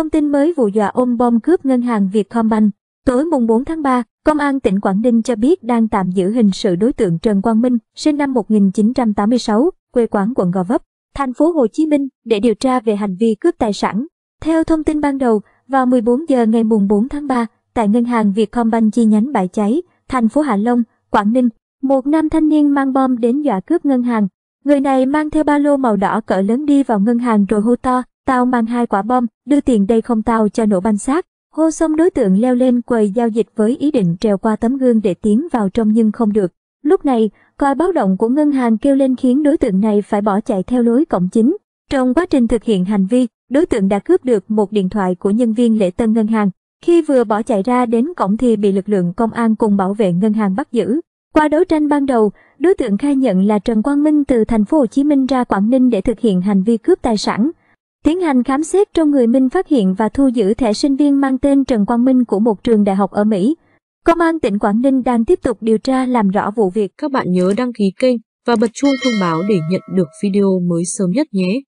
Thông tin mới vụ dọa ôm bom cướp ngân hàng Vietcombank. Tối mùng 4 tháng 3, Công an tỉnh Quảng Ninh cho biết đang tạm giữ hình sự đối tượng Trần Quang Minh, sinh năm 1986, quê quán quận Gò Vấp, thành phố Hồ Chí Minh để điều tra về hành vi cướp tài sản. Theo thông tin ban đầu, vào 14 giờ ngày mùng 4 tháng 3, tại ngân hàng Vietcombank chi nhánh Bãi Cháy, thành phố Hạ Long, Quảng Ninh, một nam thanh niên mang bom đến dọa cướp ngân hàng. Người này mang theo ba lô màu đỏ cỡ lớn đi vào ngân hàng rồi hô to, Tao mang hai quả bom, đưa tiền đây không tao cho nổ banh xác. Hô xong đối tượng leo lên quầy giao dịch với ý định trèo qua tấm gương để tiến vào trong nhưng không được. Lúc này, coi báo động của ngân hàng kêu lên khiến đối tượng này phải bỏ chạy theo lối cổng chính. Trong quá trình thực hiện hành vi, đối tượng đã cướp được một điện thoại của nhân viên lễ tân ngân hàng. Khi vừa bỏ chạy ra đến cổng thì bị lực lượng công an cùng bảo vệ ngân hàng bắt giữ. Qua đấu tranh ban đầu, đối tượng khai nhận là Trần Quang Minh từ thành phố Hồ Chí Minh ra Quảng Ninh để thực hiện hành vi cướp tài sản. Tiến hành khám xét trong người Minh phát hiện và thu giữ thẻ sinh viên mang tên Trần Quang Minh của một trường đại học ở Mỹ. Công an tỉnh Quảng Ninh đang tiếp tục điều tra làm rõ vụ việc. Các bạn nhớ đăng ký kênh và bật chuông thông báo để nhận được video mới sớm nhất nhé.